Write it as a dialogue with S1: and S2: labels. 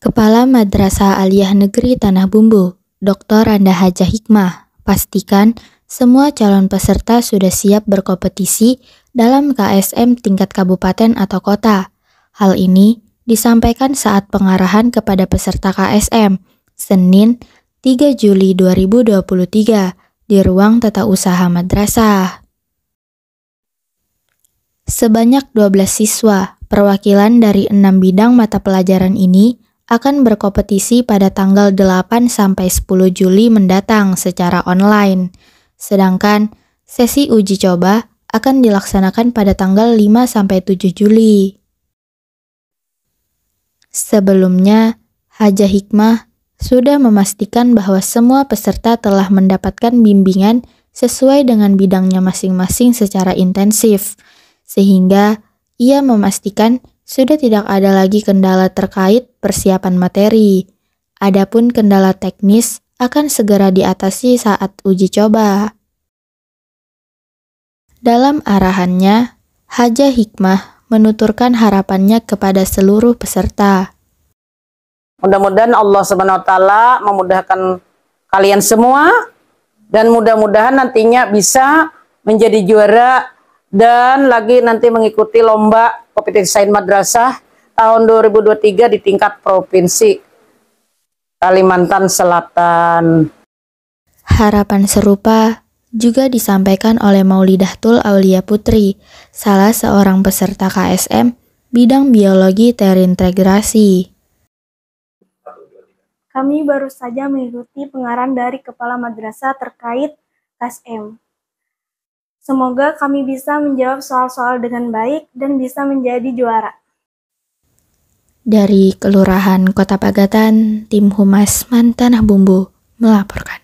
S1: Kepala Madrasah Aliyah Negeri Tanah Bumbu, Dr. Randa Haja Hikmah, pastikan semua calon peserta sudah siap berkompetisi dalam KSM tingkat kabupaten atau kota. Hal ini disampaikan saat pengarahan kepada peserta KSM, Senin 3 Juli 2023 di ruang tata usaha madrasah. Sebanyak 12 siswa, perwakilan dari enam bidang mata pelajaran ini akan berkompetisi pada tanggal 8 sampai 10 Juli mendatang secara online. Sedangkan sesi uji coba akan dilaksanakan pada tanggal 5 sampai 7 Juli. Sebelumnya, Haja Hikmah sudah memastikan bahwa semua peserta telah mendapatkan bimbingan sesuai dengan bidangnya masing-masing secara intensif, sehingga ia memastikan sudah tidak ada lagi kendala terkait persiapan materi. Adapun kendala teknis akan segera diatasi saat uji coba. Dalam arahannya, Haja Hikmah menuturkan harapannya kepada seluruh peserta.
S2: Mudah-mudahan Allah Subhanahu wa taala memudahkan kalian semua dan mudah-mudahan nantinya bisa menjadi juara dan lagi nanti mengikuti lomba kompetisi Desain madrasah tahun 2023 di tingkat provinsi Kalimantan Selatan.
S1: Harapan serupa juga disampaikan oleh Maulidah Tul Aulia Putri, salah seorang peserta KSM bidang biologi terintegrasi.
S3: Kami baru saja mengikuti pengarahan dari Kepala Madrasah terkait KSM. Semoga kami bisa menjawab soal-soal dengan baik dan bisa menjadi juara.
S1: Dari Kelurahan Kota Pagatan, Tim Humas Mantanah Bumbu melaporkan.